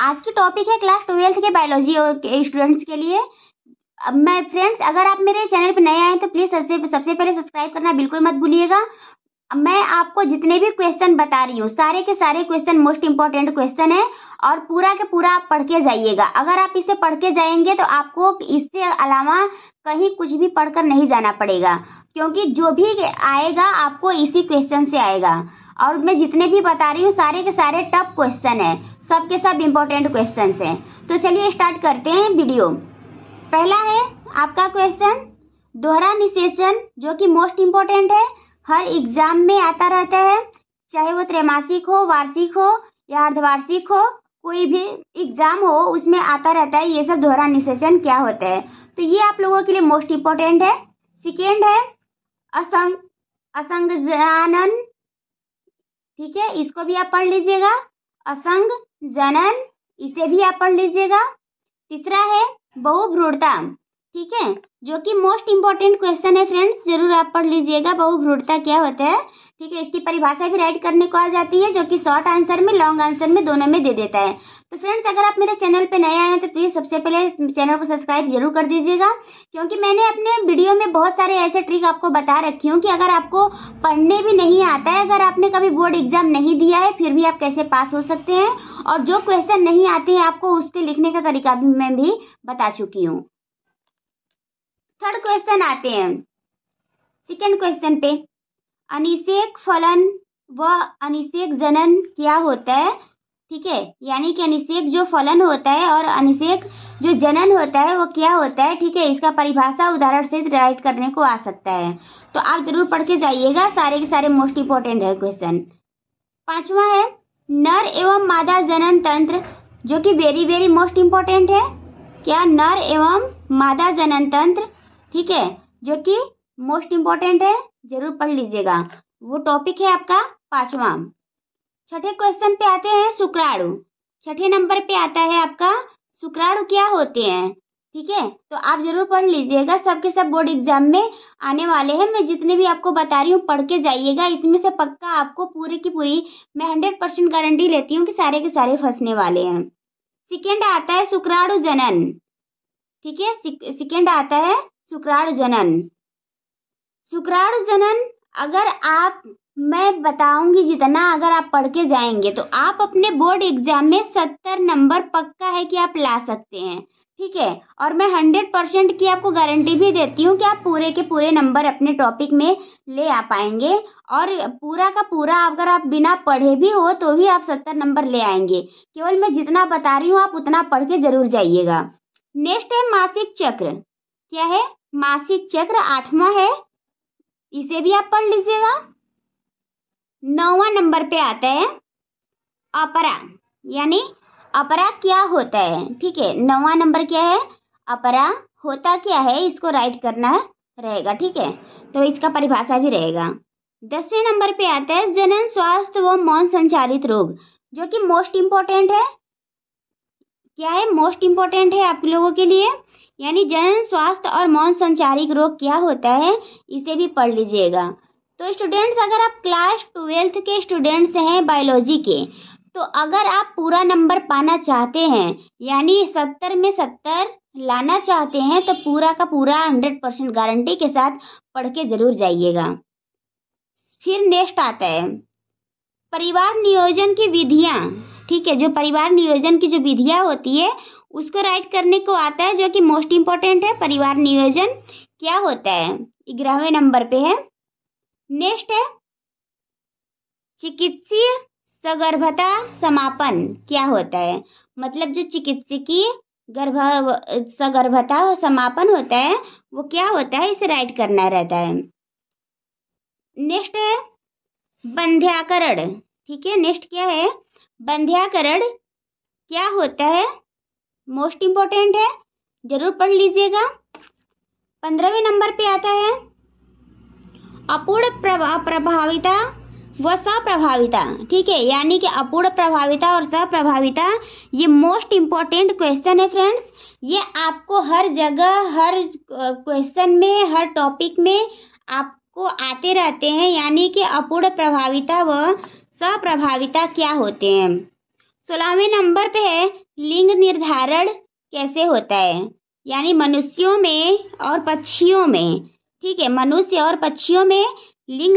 आज की टॉपिक है क्लास ट्वेल्थ के बायोलॉजी स्टूडेंट्स के लिए अब मैं फ्रेंड्स अगर आप मेरे चैनल पर नए आए तो प्लीज़ सबसे सबसे पहले सब्सक्राइब करना बिल्कुल मत भूलिएगा मैं आपको जितने भी क्वेश्चन बता रही हूँ सारे के सारे क्वेश्चन मोस्ट इंपॉर्टेंट क्वेश्चन है और पूरा के पूरा आप पढ़ के जाइएगा अगर आप इसे पढ़ के जाएंगे तो आपको इससे अलावा कहीं कुछ भी पढ़कर नहीं जाना पड़ेगा क्योंकि जो भी आएगा आपको इसी क्वेश्चन से आएगा और मैं जितने भी बता रही हूँ सारे के सारे टफ क्वेश्चन है सब के सब इम्पोर्टेंट क्वेश्चन हैं तो चलिए स्टार्ट करते हैं वीडियो पहला है आपका क्वेश्चन दोहरा निषेचन जो कि मोस्ट इम्पोर्टेंट है हर एग्जाम में आता रहता है चाहे वो त्रैमासिक हो वार्षिक हो या अर्धवार्षिक हो कोई भी एग्जाम हो उसमें आता रहता है ये सब दोहरा निषेचन क्या होता है तो ये आप लोगों के लिए मोस्ट इम्पोर्टेंट है सेकेंड है असंग असंगजानन ठीक है इसको भी आप पढ़ लीजिएगा असंग जनन इसे भी आप पढ़ लीजिएगा तीसरा है बहुभ्रूढ़ता ठीक है जो कि मोस्ट इंपॉर्टेंट क्वेश्चन है फ्रेंड्स जरूर आप पढ़ लीजिएगा बहुभ्रूढ़ता क्या होता है ठीक है इसकी परिभाषा भी राइट करने को आ जाती है जो कि शॉर्ट आंसर में लॉन्ग आंसर में दोनों में दे देता है तो फ्रेंड्स अगर आप मेरे चैनल पे नए आए हैं तो प्लीज़ सबसे पहले चैनल को सब्सक्राइब जरूर कर दीजिएगा क्योंकि मैंने अपने वीडियो में बहुत सारे ऐसे ट्रिक आपको बता रखी हूँ कि अगर आपको पढ़ने भी नहीं आता है अगर आपने कभी बोर्ड एग्जाम नहीं दिया है फिर भी आप कैसे पास हो सकते हैं और जो क्वेश्चन नहीं आते हैं आपको उसके लिखने का तरीका भी मैं भी बता चुकी हूँ थर्ड क्वेश्चन आते हैं सेकेंड क्वेश्चन पे अनिषेक फलन व अनिषेक जनन क्या होता है ठीक है यानी कि अनिषेक जो फलन होता है और अनिषेक जो जनन होता है वो क्या होता है ठीक है इसका परिभाषा उदाहरण से राइट करने को आ सकता है तो आप जरूर पढ़ के जाइएगा सारे के सारे मोस्ट इम्पोर्टेंट है क्वेश्चन पांचवा है नर एवं मादा जनन तंत्र जो कि वेरी वेरी मोस्ट इंपॉर्टेंट है क्या नर एवं मादा जनन तंत्र ठीक है जो कि मोस्ट इम्पॉर्टेंट है जरूर पढ़ लीजिएगा वो टॉपिक है आपका पांचवा छठे क्वेश्चन पे आते हैं शुक्राणु छठे नंबर पे आता है आपका शुक्राणु क्या होते हैं ठीक है तो आप जरूर पढ़ लीजिएगा सबके सब बोर्ड एग्जाम में आने वाले हैं मैं जितने भी आपको बता रही हूँ पढ़ के जाइएगा इसमें से पक्का आपको पूरे की पूरी मैं हंड्रेड परसेंट गारंटी लेती हूँ कि सारे के सारे फंसने वाले हैं सेकेंड आता है शुक्राणु जनन ठीक है सेकेंड आता है जनन शुक्राणु जनन अगर आप मैं बताऊंगी जितना अगर आप पढ़ के जाएंगे तो आप अपने बोर्ड एग्जाम में सत्तर नंबर पक्का है कि आप ला सकते हैं ठीक है और मैं हंड्रेड परसेंट की आपको गारंटी भी देती हूँ कि आप पूरे के पूरे नंबर अपने टॉपिक में ले आ पाएंगे और पूरा का पूरा अगर आप बिना पढ़े भी हो तो भी आप सत्तर नंबर ले आएंगे केवल मैं जितना बता रही हूँ आप उतना पढ़ के जरूर जाइएगा नेक्स्ट है मासिक चक्र क्या है मासिक चक्र आठवां है इसे भी आप पढ़ लीजिएगा नौवा नंबर पे आता है अपरा यानी अपरा क्या होता है ठीक है नौवा नंबर क्या है अपरा होता क्या है इसको राइट करना है रहेगा ठीक है तो इसका परिभाषा भी रहेगा दसवें नंबर पे आता है जनन स्वास्थ्य व मौन संचालित रोग जो कि मोस्ट इम्पोर्टेंट है क्या है मोस्ट इम्पोर्टेंट है आप लोगों के लिए यानी जन स्वास्थ्य और मौन संचारिक रोग क्या होता है इसे भी पढ़ लीजिएगा तो स्टूडेंट्स अगर आप क्लास ट्वेल्थ के स्टूडेंट्स हैं बायोलॉजी के तो अगर आप पूरा नंबर पाना चाहते हैं यानी सत्तर में सत्तर लाना चाहते हैं तो पूरा का पूरा हंड्रेड परसेंट गारंटी के साथ पढ़ के ज़रूर जाइएगा फिर नेक्स्ट आता है परिवार नियोजन की विधियाँ ठीक है जो परिवार नियोजन की जो विधियाँ होती है उसको राइट करने को आता है जो कि मोस्ट इम्पोर्टेंट है परिवार नियोजन क्या होता है ग्यारहवें नंबर पे है नेक्स्ट है चिकित्सीय सगर्भता समापन क्या होता है मतलब जो चिकित्सकीय गर्भ सगर्भता समापन होता है वो क्या होता है इसे राइट करना रहता है नेक्स्ट है बंध्याकरण ठीक है नेक्स्ट क्या है बंध्याकरण क्या होता है मोस्ट इम्पोर्टेंट है जरूर पढ़ लीजिएगा पंद्रहवें नंबर पे आता है अपूर्ण प्रभा, प्रभाविता व सप्रभाविता ठीक है यानी कि अपूर्ण प्रभाविता और सप्रभाविता ये मोस्ट इम्पोर्टेंट क्वेश्चन है फ्रेंड्स ये आपको हर जगह हर क्वेश्चन में हर टॉपिक में आपको आते रहते हैं यानी कि अपूर्ण प्रभाविता व सप्रभाविता क्या होते हैं सोलहवें नंबर पे है लिंग निर्धारण कैसे होता है यानी मनुष्यों में और पक्षियों में ठीक है मनुष्य और पक्षियों में लिंग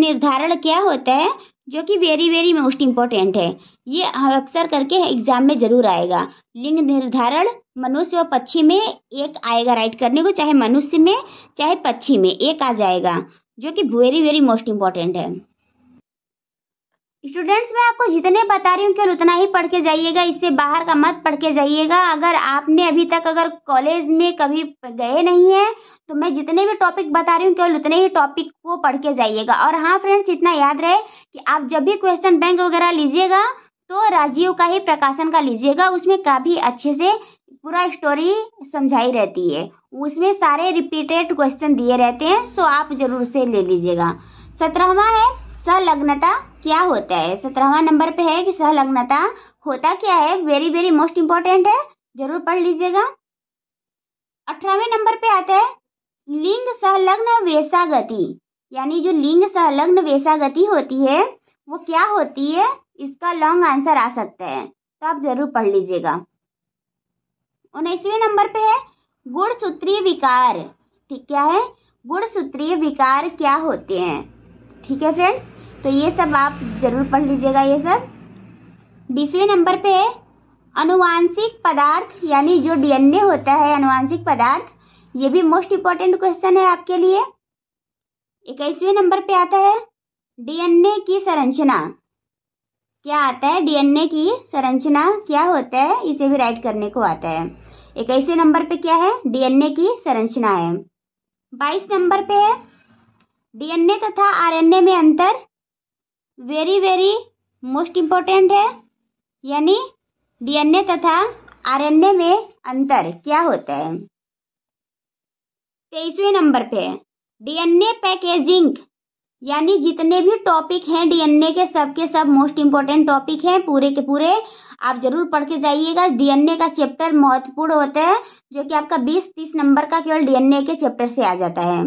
निर्धारण क्या होता है जो कि वेरी वेरी मोस्ट इम्पोर्टेंट है ये अक्सर करके एग्जाम में जरूर आएगा लिंग निर्धारण मनुष्य और पक्षी में एक आएगा राइट करने को चाहे मनुष्य में चाहे पक्षी में एक आ जाएगा जो कि वेरी वेरी मोस्ट इम्पोर्टेंट है स्टूडेंट्स मैं आपको जितने बता रही हूँ केवल उतना ही पढ़ के जाइएगा इससे बाहर का मत पढ़ के जाइएगा अगर आपने अभी तक अगर कॉलेज में कभी गए नहीं है तो मैं जितने भी टॉपिक बता रही हूँ केवल उतने ही टॉपिक को पढ़ के जाइएगा और हाँ फ्रेंड्स इतना याद रहे कि आप जब भी क्वेश्चन बैंक वगैरह लीजिएगा तो राजीव का ही प्रकाशन का लीजिएगा उसमें काफ़ी अच्छे से पूरा स्टोरी समझाई रहती है उसमें सारे रिपीटेड क्वेश्चन दिए रहते हैं सो आप जरूर से ले लीजिएगा सत्रहवा है सहलग्नता क्या होता है सत्रहवा नंबर पे है कि सहलग्नता होता क्या है वेरी वेरी मोस्ट इंपॉर्टेंट है जरूर पढ़ लीजिएगा अठारहवें नंबर पे आता है लिंग सहलग्न संलग्न गति यानी जो लिंग सहलग्न वेशा गति होती है वो क्या होती है इसका लॉन्ग आंसर आ सकता है तो आप जरूर पढ़ लीजिएगा उन्नीसवें नंबर पे है गुणसूत्रीय विकार ठीक क्या है गुणसूत्रीय विकार क्या होते हैं ठीक है फ्रेंड्स तो ये सब आप ज़रूर पढ़ लीजिएगा ये सब बीसवें नंबर पे है अनुवांशिक पदार्थ यानी जो डीएनए होता है अनुवांशिक पदार्थ ये भी मोस्ट इम्पॉर्टेंट क्वेश्चन है आपके लिए इक्कीसवें नंबर पे आता है डीएनए की संरचना क्या आता है डीएनए की संरचना क्या होता है इसे भी राइट करने को आता है इक्कीसवें नंबर पे क्या है डीएनए की संरचना है बाईस नंबर पे है डीएनए तथा आरएनए में अंतर वेरी वेरी मोस्ट इम्पोर्टेंट है यानी डीएनए तथा आरएनए में अंतर क्या होता है तेईसवें नंबर पे डीएनए पैकेजिंग यानी जितने भी टॉपिक हैं डीएनए के सब के सब मोस्ट इम्पोर्टेंट टॉपिक हैं पूरे के पूरे आप जरूर पढ़ के जाइएगा डीएनए का चैप्टर महत्वपूर्ण होता है जो कि आपका 20-30 नंबर का केवल डीएनए के चैप्टर से आ जाता है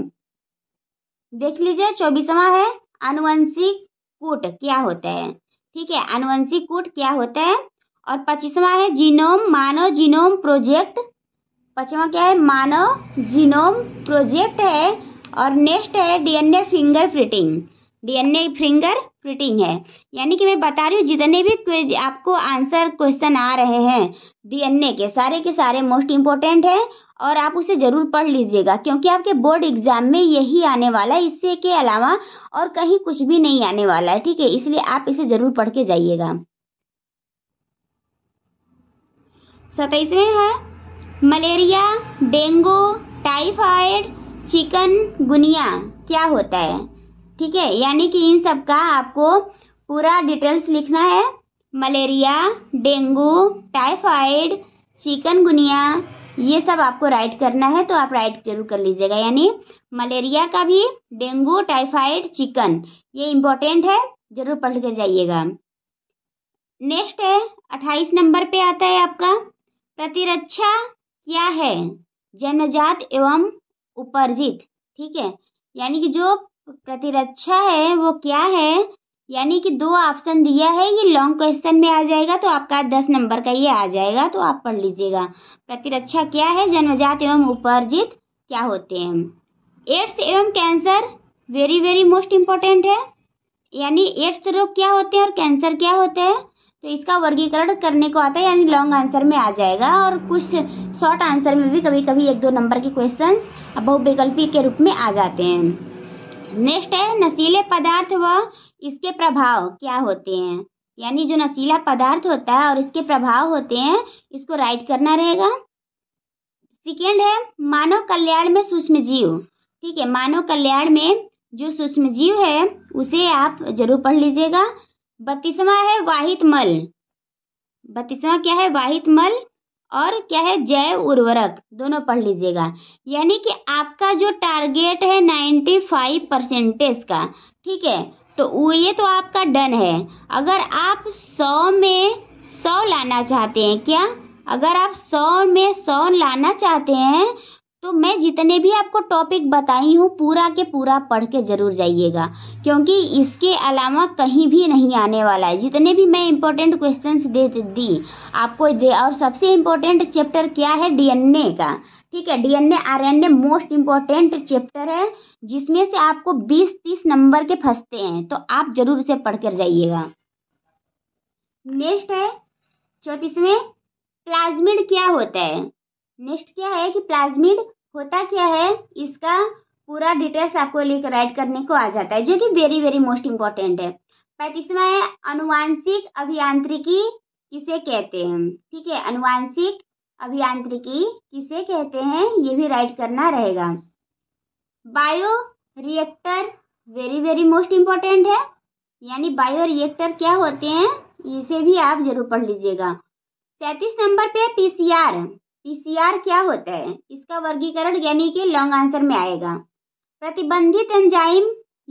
देख लीजिए चौबीसवा है आनुवंशिक कूट क्या होता है ठीक है आनुवंशिक कूट क्या होता है और पच्चीसवा है जीनोम मानव जीनोम प्रोजेक्ट पचवा क्या है मानव जीनोम प्रोजेक्ट है और नेक्स्ट है DNA finger printing DNA finger printing है यानी कि मैं बता रही हूँ जितने भी क्विज आपको आंसर क्वेश्चन आ रहे हैं डीएनए के सारे के सारे मोस्ट इम्पोर्टेंट है और आप उसे ज़रूर पढ़ लीजिएगा क्योंकि आपके बोर्ड एग्जाम में यही आने वाला है इससे के अलावा और कहीं कुछ भी नहीं आने वाला है ठीक है इसलिए आप इसे ज़रूर पढ़ के जाइएगा सताइसवें है malaria dengue typhoid chikungunya क्या होता है ठीक है यानी कि इन सब का आपको पूरा डिटेल्स लिखना है मलेरिया डेंगू टाइफाइड चिकनगुनिया ये सब आपको राइट करना है तो आप राइट जरूर कर लीजिएगा यानी मलेरिया का भी डेंगू टाइफाइड चिकन ये इम्पोर्टेंट है जरूर पढ़ कर जाइएगा नेक्स्ट है अट्ठाईस नंबर पे आता है आपका प्रतिरक्षा क्या है जनजात एवं उपर्जित ठीक है यानी कि जो प्रतिरक्षा है वो क्या है यानी कि दो ऑप्शन दिया है ये लॉन्ग क्वेश्चन में आ जाएगा तो आपका दस नंबर का ये आ जाएगा तो आप पढ़ लीजिएगा प्रतिरक्षा क्या है जन्मजात एवं उपार्जित क्या होते हैं एड्स एवं cancer very very most important है यानी एड्स रोग क्या होते हैं और कैंसर क्या होते हैं तो इसका वर्गीकरण करने को आता है यानी लॉन्ग आंसर में आ जाएगा और कुछ शॉर्ट आंसर में भी कभी कभी एक दो नंबर के क्वेश्चंस बहुविकल्पी के रूप में आ जाते हैं नेक्स्ट है नशीले पदार्थ व इसके प्रभाव क्या होते हैं यानी जो नशीला पदार्थ होता है और इसके प्रभाव होते हैं इसको राइट करना रहेगा सेकेंड है मानव कल्याण में सूक्ष्म जीव ठीक है मानव कल्याण में जो सूक्ष्म जीव है उसे आप जरूर पढ़ लीजिएगा बत्तीसवा है वाहित मल बत्तीसवा क्या है वाहित मल और क्या है जैव उर्वरक दोनों पढ़ लीजिएगा यानी कि आपका जो टारगेट है नाइन्टी फाइव परसेंटेज का ठीक है तो वो ये तो आपका डन है अगर आप सौ में सौ लाना चाहते हैं क्या अगर आप सौ में सौ लाना चाहते हैं तो मैं जितने भी आपको टॉपिक बताई हूँ पूरा के पूरा पढ़ के ज़रूर जाइएगा क्योंकि इसके अलावा कहीं भी नहीं आने वाला है जितने भी मैं इम्पोर्टेंट क्वेश्चंस दे दी आपको दे और सबसे इम्पोर्टेंट चैप्टर क्या है डीएनए का ठीक है DNA RNA most important chapter है जिसमें से आपको बीस तीस नंबर के फंसते हैं तो आप जरूर उसे पढ़ कर जाइएगा नेक्स्ट है चौतीसवें प्लाज्मिड क्या होता है नेक्स्ट क्या है कि प्लाज्मिड होता क्या है इसका पूरा डिटेल्स आपको लिख राइट करने को आ जाता है जो कि वेरी वेरी मोस्ट इम्पॉर्टेंट है पैंतीसवा है अनुवांशिक अभियांत्रिकी किसे कहते हैं ठीक है अनुवांशिक अभियांत्रिकी किसे कहते हैं ये भी राइट करना रहेगा bioreactor very very most important है यानी बायो रिएक्टर क्या होते हैं इसे भी आप जरूर पढ़ लीजिएगा सैंतीस नंबर पे पीसीआर पीसीआर क्या होता है इसका वर्गीकरण यानी कि लॉन्ग आंसर में आएगा प्रतिबंधित एंजाइम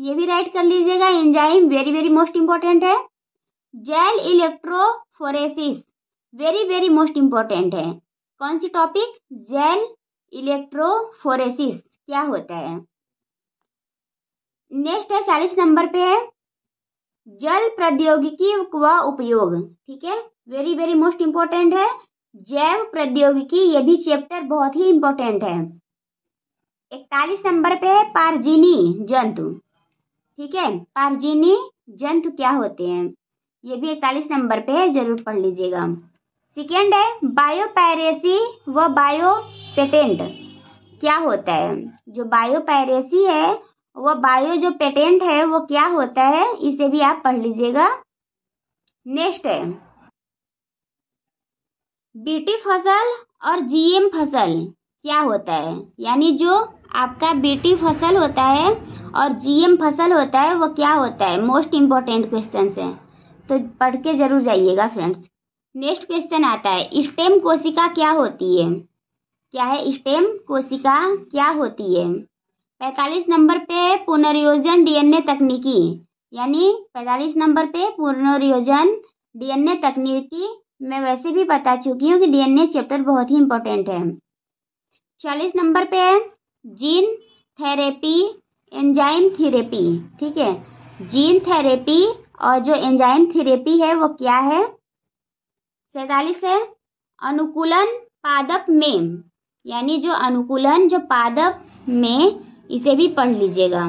ये भी राइट कर लीजिएगा enzyme very very most important है gel electrophoresis very very most important है कौन सी टॉपिक जेल इलेक्ट्रोफोरेसिस क्या होता है नेक्स्ट है चालीस नंबर पे है जल प्रौद्योगिकी व उपयोग ठीक है वेरी वेरी मोस्ट इंपॉर्टेंट है जैव प्रौद्योगिकी ये भी चैप्टर बहुत ही इम्पोर्टेंट है इकतालीस नंबर पे है पारजीनी जंतु ठीक है पारजीनी जंतु क्या होते हैं ये भी इकतालीस नंबर पे है जरूर पढ़ लीजिएगा सेकेंड है बायोपायरेसी व बायो पेटेंट क्या होता है जो बायोपायरेसी है वह बायो जो पेटेंट है वो क्या होता है इसे भी आप पढ़ लीजिएगा नेक्स्ट है बीटी फसल और जीएम फसल क्या होता है यानी जो आपका बीटी फसल होता है और जीएम फसल होता है वो क्या होता है मोस्ट इम्पॉर्टेंट क्वेश्चन है तो पढ़ के जरूर जाइएगा फ्रेंड्स नेक्स्ट क्वेश्चन आता है स्टेम कोशिका क्या होती है क्या है स्टेम कोशिका क्या होती है पैंतालीस नंबर पे है पुनर्योजन डीएनए तकनीकी यानी पैंतालीस नंबर पे पुनर्योजन डीएनए तकनीकी मैं वैसे भी बता चुकी हूँ कि डीएनए चैप्टर बहुत ही इम्पोर्टेंट है चालीस नंबर पे है जीन थेरेपी एंजाइम थेरेपी ठीक है जीन थेरेपी और जो एंजाइम थेरेपी है वो क्या है सैतालीस है अनुकूलन पादप में यानी जो अनुकूलन जो पादप में इसे भी पढ़ लीजिएगा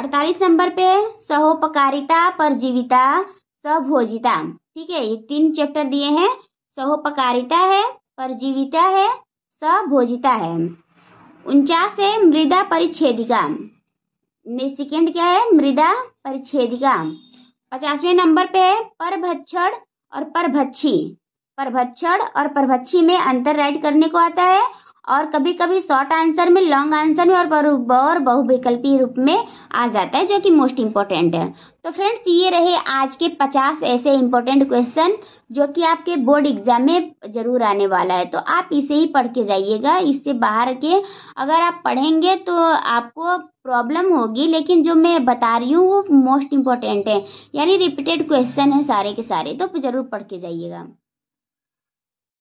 अड़तालीस नंबर पे सहोपकारिता परजीविता सहभोजिता ठीक है ये तीन चैप्टर दिए हैं सहोपकारिता है परजीविता है सभोजिता है उनचास है मृदा परिच्छेदिका सेकेंड क्या है मृदा परिच्छेदिका पचासवें नंबर पे है परभक्षण और परभक्षी परभक्षण और परभक्षी में अंतर राइट करने को आता है और कभी कभी शॉर्ट आंसर में लॉन्ग आंसर में और और बहुविकल्पी रूप में आ जाता है जो कि मोस्ट इम्पोर्टेंट है तो फ्रेंड्स ये रहे आज के 50 ऐसे इम्पोर्टेंट क्वेश्चन जो कि आपके बोर्ड एग्जाम में ज़रूर आने वाला है तो आप इसे ही पढ़ के जाइएगा इससे बाहर के अगर आप पढ़ेंगे तो आपको प्रॉब्लम होगी लेकिन जो मैं बता रही हूँ वो मोस्ट इम्पोर्टेंट है यानी रिपीटेड क्वेश्चन है सारे के सारे तो ज़रूर पढ़ के जाइएगा